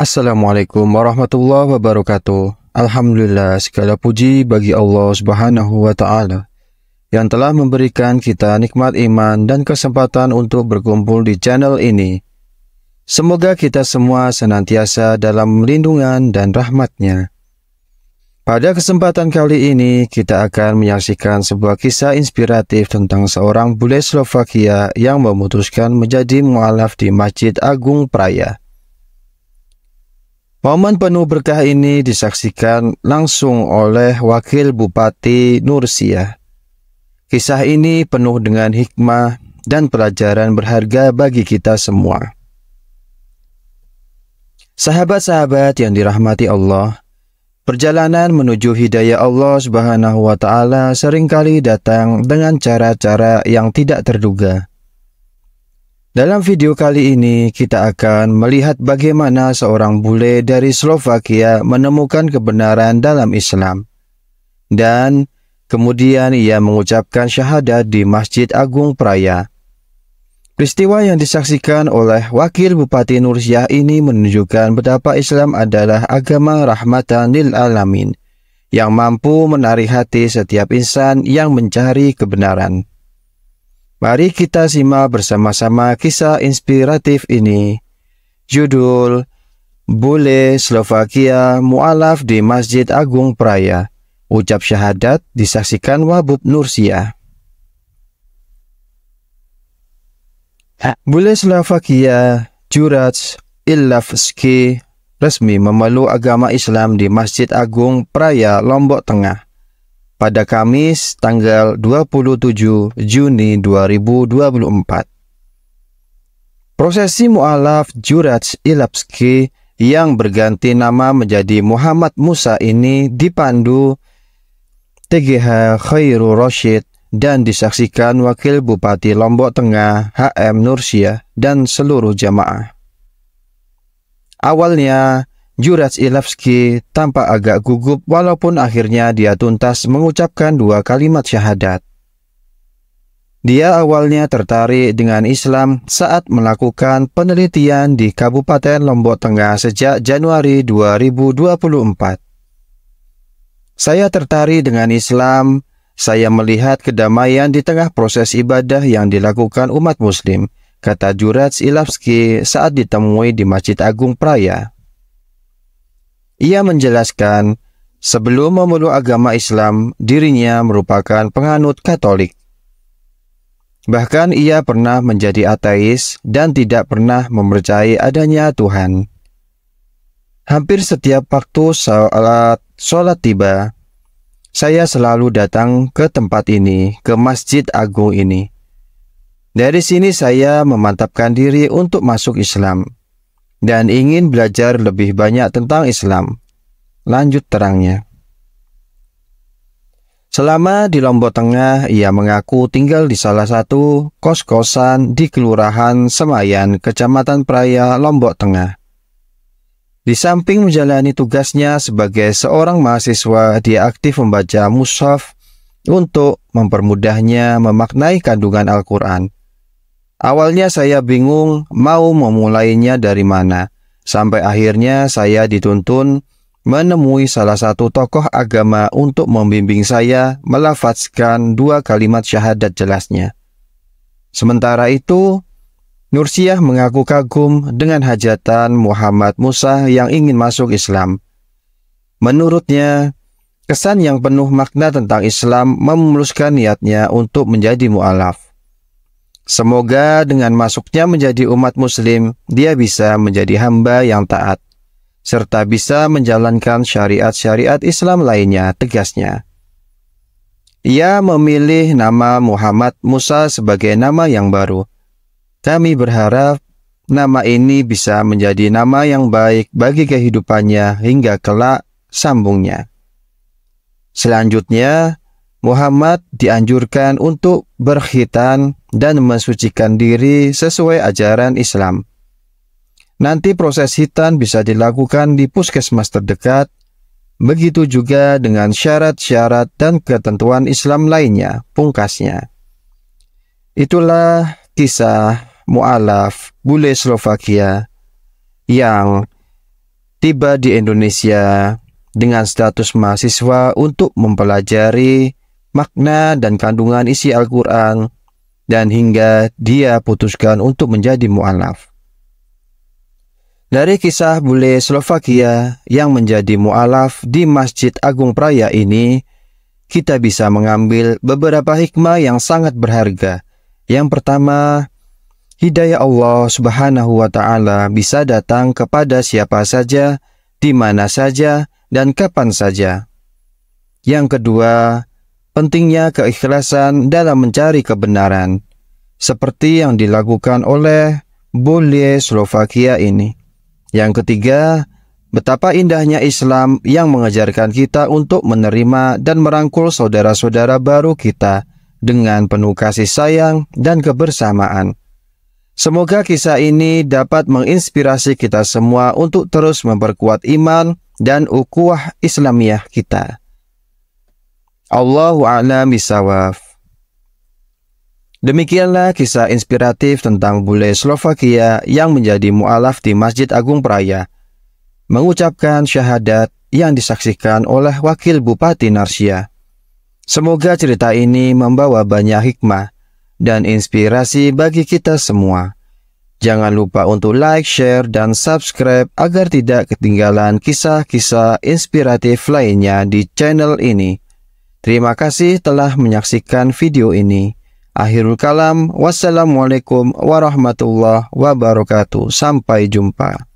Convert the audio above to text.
Assalamualaikum warahmatullahi wabarakatuh. Alhamdulillah segala puji bagi Allah Subhanahu wa taala yang telah memberikan kita nikmat iman dan kesempatan untuk berkumpul di channel ini. Semoga kita semua senantiasa dalam lindungan dan rahmatnya. Pada kesempatan kali ini, kita akan menyaksikan sebuah kisah inspiratif tentang seorang bule Slovakia yang memutuskan menjadi mualaf di Masjid Agung Praia. Momen penuh berkah ini disaksikan langsung oleh Wakil Bupati Nursia. Kisah ini penuh dengan hikmah dan pelajaran berharga bagi kita semua. Sahabat-sahabat yang dirahmati Allah, perjalanan menuju hidayah Allah Subhanahu wa taala seringkali datang dengan cara-cara yang tidak terduga. Dalam video kali ini, kita akan melihat bagaimana seorang bule dari Slovakia menemukan kebenaran dalam Islam. Dan kemudian ia mengucapkan syahadat di Masjid Agung Praya. Peristiwa yang disaksikan oleh Wakil Bupati Nursyah ini menunjukkan betapa Islam adalah agama rahmatan lil alamin yang mampu menarik hati setiap insan yang mencari kebenaran. Mari kita simak bersama-sama kisah inspiratif ini. Judul Bule Slovakia Mualaf di Masjid Agung Praya Ucap Syahadat disaksikan Wabub Nursia. Bule Slovakia Jurat Ilavski resmi memeluk agama Islam di Masjid Agung Praya Lombok Tengah. pada Kamis tanggal 27 Juni 2024. Prosesi mualaf Juraj Ilapski yang berganti nama menjadi Muhammad Musa ini dipandu TGH Khairul Rashid dan disaksikan Wakil Bupati Lombok Tengah HM Nursia dan seluruh jamaah. Awalnya, Juraj Ilevski tampak agak gugup walaupun akhirnya dia tuntas mengucapkan dua kalimat syahadat. Dia awalnya tertarik dengan Islam saat melakukan penelitian di Kabupaten Lombok Tengah sejak Januari 2024. Saya tertarik dengan Islam, saya melihat kedamaian di tengah proses ibadah yang dilakukan umat muslim, kata Juraj Ilafski saat ditemui di Masjid Agung Praya. Ia menjelaskan, sebelum memeluk agama Islam, dirinya merupakan penganut Katolik. Bahkan ia pernah menjadi ateis dan tidak pernah mempercayai adanya Tuhan. Hampir setiap waktu sholat, sholat tiba, saya selalu datang ke tempat ini, ke Masjid Agung ini. Dari sini saya memantapkan diri untuk masuk Islam dan ingin belajar lebih banyak tentang Islam. Lanjut terangnya. Selama di Lombok Tengah, ia mengaku tinggal di salah satu kos-kosan di Kelurahan Semayan, Kecamatan Praia Lombok Tengah. Di samping menjalani tugasnya sebagai seorang mahasiswa, dia aktif membaca mushaf untuk mempermudahnya memaknai kandungan Al-Quran. Awalnya saya bingung mau memulainya dari mana, sampai akhirnya saya dituntun menemui salah satu tokoh agama untuk membimbing saya melafazkan dua kalimat syahadat jelasnya. Sementara itu, Nursiah mengaku kagum dengan hajatan Muhammad Musa yang ingin masuk Islam. Menurutnya, kesan yang penuh makna tentang Islam memuluskan niatnya untuk menjadi mu'alaf. Semoga dengan masuknya menjadi umat muslim, dia bisa menjadi hamba yang taat, serta bisa menjalankan syariat-syariat Islam lainnya tegasnya. Ia memilih nama Muhammad Musa sebagai nama yang baru. Kami berharap nama ini bisa menjadi nama yang baik bagi kehidupannya hingga kelak sambungnya. Selanjutnya, Muhammad dianjurkan untuk berkhitan dan mensucikan diri sesuai ajaran Islam. Nanti proses hitan bisa dilakukan di puskesmas terdekat, begitu juga dengan syarat-syarat dan ketentuan Islam lainnya, pungkasnya. Itulah kisah mu'alaf bule Slovakia yang tiba di Indonesia dengan status mahasiswa untuk mempelajari makna dan kandungan isi Al-Quran, dan hingga dia putuskan untuk menjadi mu'alaf. Dari kisah bule Slovakia yang menjadi mu'alaf di Masjid Agung Praya ini, kita bisa mengambil beberapa hikmah yang sangat berharga. Yang pertama, hidayah Allah Subhanahu wa Ta'ala bisa datang kepada siapa saja, di mana saja, dan kapan saja. Yang kedua, pentingnya keikhlasan dalam mencari kebenaran, seperti yang dilakukan oleh Bolye Slovakia ini. Yang ketiga, betapa indahnya Islam yang mengajarkan kita untuk menerima dan merangkul saudara-saudara baru kita dengan penuh kasih sayang dan kebersamaan. Semoga kisah ini dapat menginspirasi kita semua untuk terus memperkuat iman dan ukuah Islamiyah kita. Allahu a'lam bisawaf. Demikianlah kisah inspiratif tentang bule Slovakia yang menjadi mualaf di Masjid Agung Praya, mengucapkan syahadat yang disaksikan oleh Wakil Bupati Narsia. Semoga cerita ini membawa banyak hikmah dan inspirasi bagi kita semua. Jangan lupa untuk like, share, dan subscribe agar tidak ketinggalan kisah-kisah inspiratif lainnya di channel ini. Terima kasih telah menyaksikan video ini. Akhirul kalam, wassalamualaikum warahmatullahi wabarakatuh. Sampai jumpa.